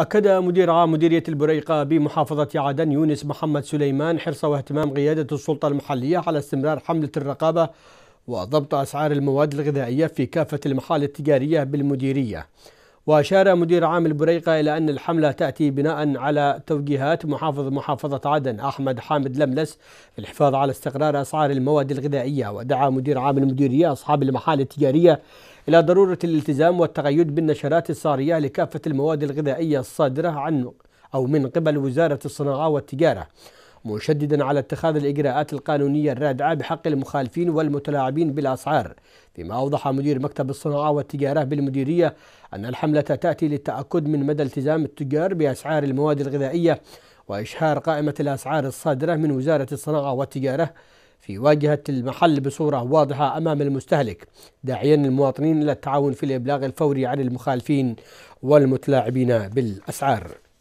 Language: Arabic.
أكد مدير عام مديرية البريقة بمحافظة عدن يونس محمد سليمان حرص واهتمام قيادة السلطة المحلية على استمرار حملة الرقابة وضبط أسعار المواد الغذائية في كافة المحال التجارية بالمديرية وأشار مدير عام البريقة إلى أن الحملة تأتي بناء على توجيهات محافظ محافظة عدن أحمد حامد لملس في الحفاظ على استقرار أسعار المواد الغذائية ودعا مدير عام المديرية أصحاب المحال التجارية إلى ضرورة الالتزام والتقيد بالنشرات السعرية لكافة المواد الغذائية الصادرة عن أو من قبل وزارة الصناعة والتجارة مشددا على اتخاذ الإجراءات القانونية الرادعة بحق المخالفين والمتلاعبين بالأسعار فيما أوضح مدير مكتب الصناعة والتجارة بالمديرية أن الحملة تأتي للتأكد من مدى التزام التجار بأسعار المواد الغذائية وإشهار قائمة الأسعار الصادرة من وزارة الصناعة والتجارة في واجهة المحل بصورة واضحة أمام المستهلك داعيا المواطنين إلى التعاون في الإبلاغ الفوري عن المخالفين والمتلاعبين بالأسعار